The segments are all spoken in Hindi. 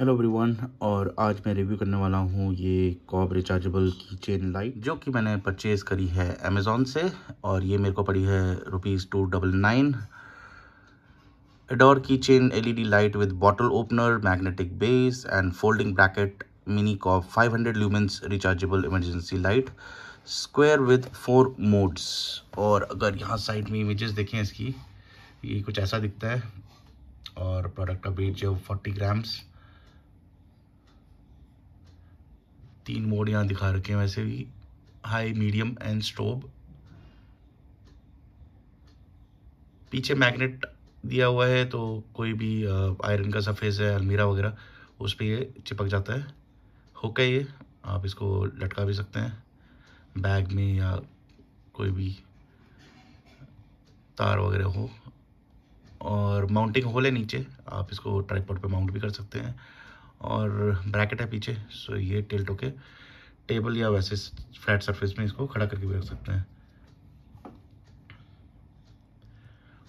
हेलो एवरीवन और आज मैं रिव्यू करने वाला हूँ ये cob rechargeable key chain light जो कि मैंने परचेज़ करी है अमेज़ोन से और ये मेरे को पड़ी है rupees two double nine adore key chain L light with bottle opener magnetic base and folding bracket mini cob 500 lumens rechargeable emergency light square with four modes और अगर यहाँ साइड में इमेजेस देखें इसकी ये कुछ ऐसा दिखता है और प्रोडक्ट का वेट जो फोर्टी ग्राम्स तीन मोड यहाँ दिखा रखे हैं वैसे भी हाई मीडियम एंड स्टोव पीछे मैग्नेट दिया हुआ है तो कोई भी आयरन uh, का सफेस है अलमीरा वगैरह उस पर ये चिपक जाता है हुक है ये आप इसको लटका भी सकते हैं बैग में या कोई भी तार वगैरह हो और माउंटिंग होल है नीचे आप इसको ट्राईपोर्ट पे माउंट भी कर सकते हैं और ब्रैकेट है पीछे सो ये टिल्ट होके टेबल या वैसे फ्लैट सरफेस में इसको खड़ा करके भी रख सकते हैं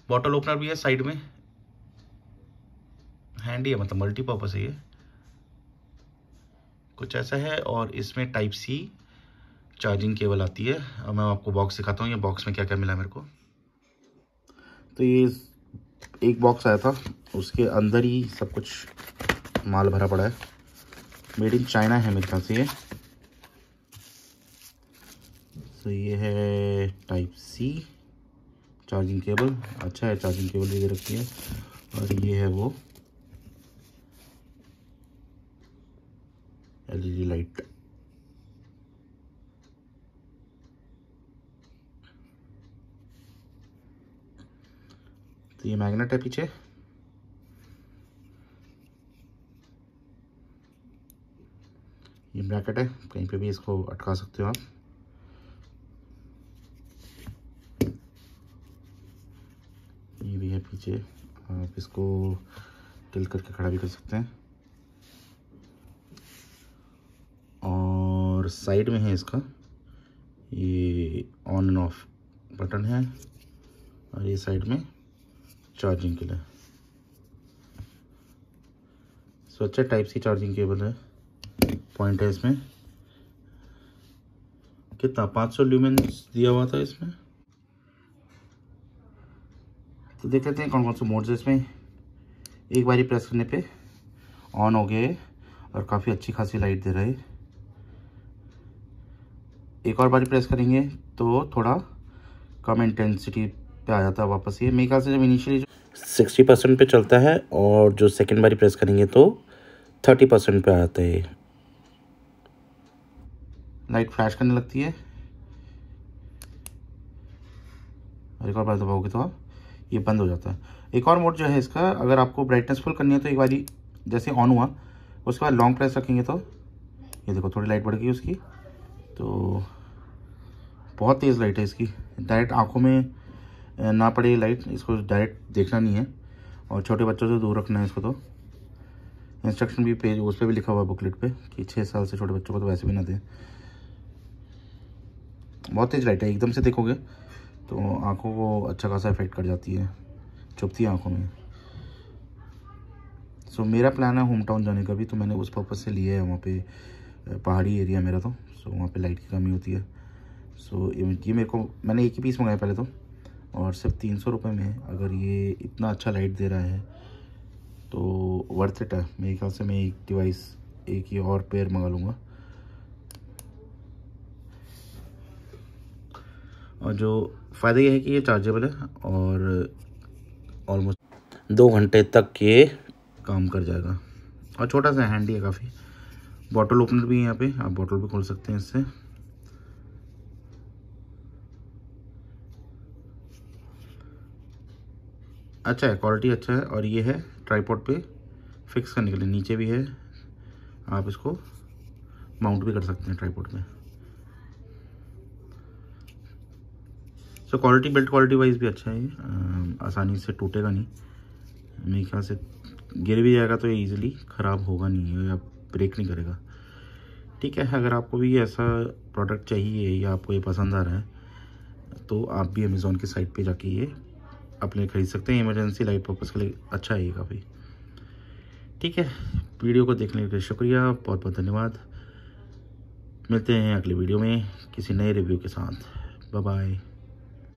बॉटल ओपनर भी है साइड में हैंडी है मतलब मल्टीपर्पज है ये कुछ ऐसा है और इसमें टाइप सी चार्जिंग केबल आती है अब मैं आपको बॉक्स दिखाता हूँ ये बॉक्स में क्या क्या मिला मेरे को तो ये एक बॉक्स आया था उसके अंदर ही सब कुछ माल भरा पड़ा है मेड इन चाइना है मेरे पास से ये सो ये है टाइप सी चार्जिंग केबल अच्छा है चार्जिंग केबल भी दे रखी है और ये है वो एलईडी लाइट e तो ये मैग्नेट है पीछे ये ब्रैकेट है कहीं पे भी इसको अटका सकते हो आप ये भी है पीछे आप इसको टिल करके खड़ा भी कर सकते हैं और साइड में है इसका ये ऑन एंड ऑफ बटन है और ये साइड में चार्जिंग के लिए स्वच्छ टाइप सी चार्जिंग केबल है पॉइंट है इसमें कितना 500 ल्यूमेन दिया हुआ था इसमें तो देख लेते हैं कौन कौन से मोड्स है इसमें एक बारी प्रेस करने पे ऑन हो गए और काफ़ी अच्छी खासी लाइट दे रहा है एक और बारी प्रेस करेंगे तो थोड़ा कम इंटेंसिटी पे आ जाता है वापस ये मेरे ख्याल से जब इनिशियली सिक्सटी परसेंट पर चलता है और जो सेकेंड बारी प्रेस करेंगे तो थर्टी परसेंट पर आ जाता है लाइट फ्लैश करने लगती है और एक और बार दबाओगे तो आप ये बंद हो जाता है एक और मोड जो है इसका अगर आपको ब्राइटनेस फुल करनी है तो एक बार जैसे ऑन हुआ उसके बाद लॉन्ग प्रेस रखेंगे तो ये देखो थोड़ी लाइट बढ़ गई उसकी तो बहुत तेज़ लाइट है इसकी डायरेक्ट आँखों में ना पड़े लाइट इसको डायरेक्ट देखना नहीं है और छोटे बच्चों से दूर रखना है इसको तो इंस्ट्रक्शन भी पेज उस पर पे भी लिखा हुआ है बुकलेट पे कि छः साल से छोटे बच्चों को तो वैसे भी ना दें बहुत तेज़ लाइट है एकदम से देखोगे तो आँखों को अच्छा खासा इफेक्ट कर जाती है चुपती है आँखों में सो so, मेरा प्लान है होम टाउन जाने का भी तो मैंने उस पर्पज़ से लिया है वहाँ पे पहाड़ी एरिया मेरा तो सो so, वहाँ पे लाइट की कमी होती है सो so, ये मेरे को मैंने एक ही पीस मंगाया पहले तो और सिर्फ तीन सौ रुपये में अगर ये इतना अच्छा लाइट दे रहा है तो वर्थ इट है मेरे ख्याल से मैं एक डिवाइस एक ही और पेयर मंगा लूँगा और जो फ़ायदा ये है कि ये चार्जेबल है और ऑलमोस्ट दो घंटे तक ये काम कर जाएगा और छोटा सा हैंडी है काफ़ी बॉटल ओपनर भी है यहाँ पे आप बॉटल भी खोल सकते हैं इससे अच्छा है क्वालिटी अच्छा है और ये है ट्राईपोर्ट पे फिक्स करने के लिए नीचे भी है आप इसको माउंट भी कर सकते हैं ट्राईपोर्ट में so quality build quality wise भी अच्छा है ये आसानी से टूटेगा नहीं मेरे ख्याल से गिर भी जाएगा तो ये ईज़िली ख़राब होगा नहीं या ब्रेक नहीं करेगा ठीक है अगर आपको भी ऐसा प्रोडक्ट चाहिए या आपको ये पसंद आ रहा है तो आप भी अमेज़ोन की साइट पे जाके ये अपने ख़रीद सकते हैं इमरजेंसी लाइट पर्पज़ के लिए अच्छा है काफ़ी ठीक है वीडियो को देखने के लिए शुक्रिया बहुत बहुत धन्यवाद मिलते हैं अगले वीडियो में किसी नए रिव्यू के साथ बाय